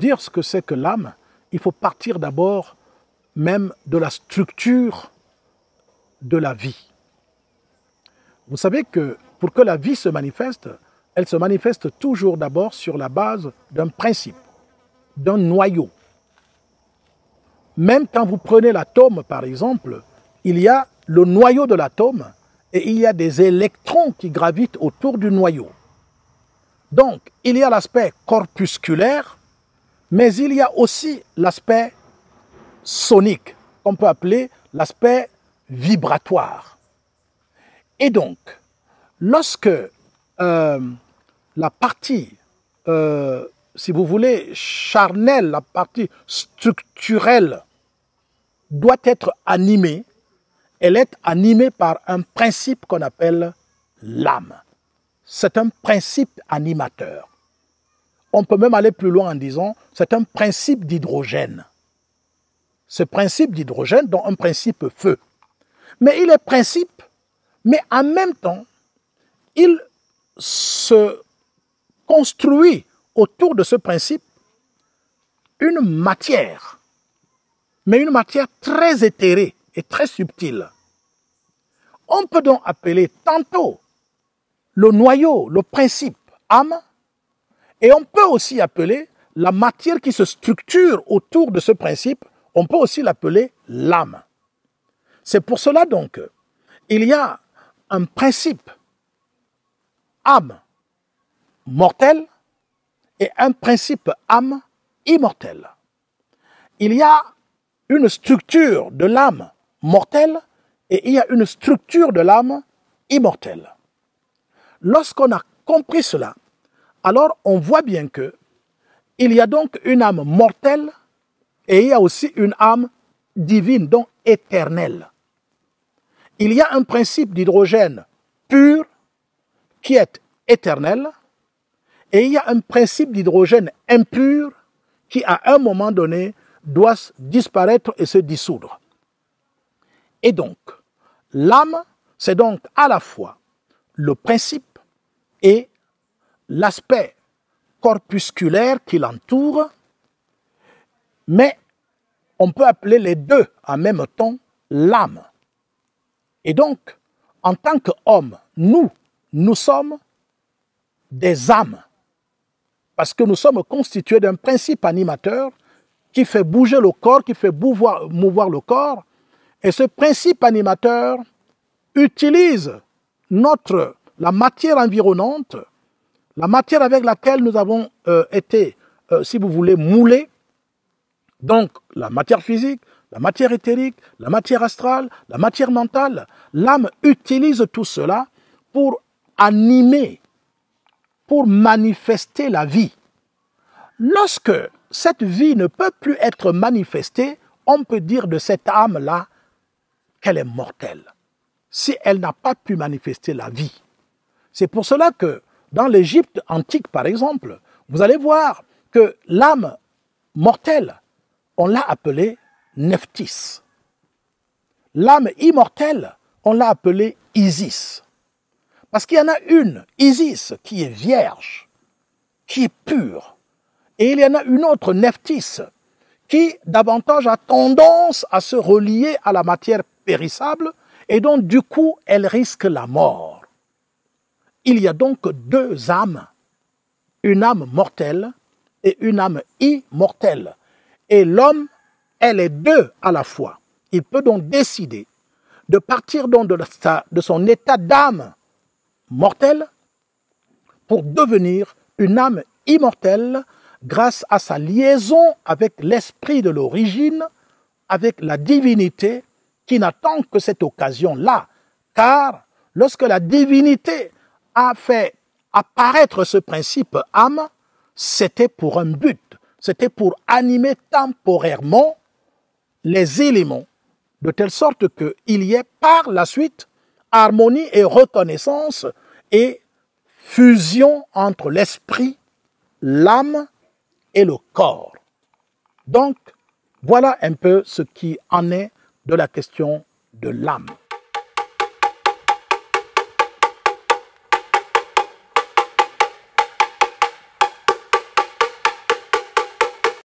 dire ce que c'est que l'âme, il faut partir d'abord même de la structure de la vie. Vous savez que pour que la vie se manifeste, elle se manifeste toujours d'abord sur la base d'un principe, d'un noyau. Même quand vous prenez l'atome, par exemple, il y a le noyau de l'atome et il y a des électrons qui gravitent autour du noyau. Donc, il y a l'aspect corpusculaire mais il y a aussi l'aspect sonique, qu'on peut appeler l'aspect vibratoire. Et donc, lorsque euh, la partie, euh, si vous voulez, charnelle, la partie structurelle doit être animée, elle est animée par un principe qu'on appelle l'âme. C'est un principe animateur. On peut même aller plus loin en disant, c'est un principe d'hydrogène. Ce principe d'hydrogène, dont un principe feu. Mais il est principe, mais en même temps, il se construit autour de ce principe une matière, mais une matière très éthérée et très subtile. On peut donc appeler tantôt le noyau, le principe, âme, et on peut aussi appeler la matière qui se structure autour de ce principe, on peut aussi l'appeler l'âme. C'est pour cela donc il y a un principe âme mortelle et un principe âme immortelle. Il y a une structure de l'âme mortelle et il y a une structure de l'âme immortelle. Lorsqu'on a compris cela, alors on voit bien que il y a donc une âme mortelle et il y a aussi une âme divine, donc éternelle. Il y a un principe d'hydrogène pur qui est éternel et il y a un principe d'hydrogène impur qui à un moment donné doit disparaître et se dissoudre. Et donc, l'âme, c'est donc à la fois le principe et l'aspect corpusculaire qui l'entoure, mais on peut appeler les deux en même temps l'âme. Et donc, en tant qu'homme, nous, nous sommes des âmes, parce que nous sommes constitués d'un principe animateur qui fait bouger le corps, qui fait mouvoir, le corps, et ce principe animateur utilise notre, la matière environnante la matière avec laquelle nous avons euh, été, euh, si vous voulez, moulés, donc la matière physique, la matière éthérique, la matière astrale, la matière mentale, l'âme utilise tout cela pour animer, pour manifester la vie. Lorsque cette vie ne peut plus être manifestée, on peut dire de cette âme-là qu'elle est mortelle, si elle n'a pas pu manifester la vie. C'est pour cela que dans l'Égypte antique, par exemple, vous allez voir que l'âme mortelle, on l'a appelée neftis ». L'âme immortelle, on l'a appelée Isis. Parce qu'il y en a une, Isis, qui est vierge, qui est pure. Et il y en a une autre, neftis », qui davantage a tendance à se relier à la matière périssable et donc du coup elle risque la mort. Il y a donc deux âmes, une âme mortelle et une âme immortelle. Et l'homme elle est deux à la fois. Il peut donc décider de partir donc de son état d'âme mortelle pour devenir une âme immortelle grâce à sa liaison avec l'esprit de l'origine, avec la divinité, qui n'attend que cette occasion-là, car lorsque la divinité a fait apparaître ce principe âme, c'était pour un but, c'était pour animer temporairement les éléments, de telle sorte qu'il y ait par la suite harmonie et reconnaissance et fusion entre l'esprit, l'âme et le corps. Donc, voilà un peu ce qui en est de la question de l'âme.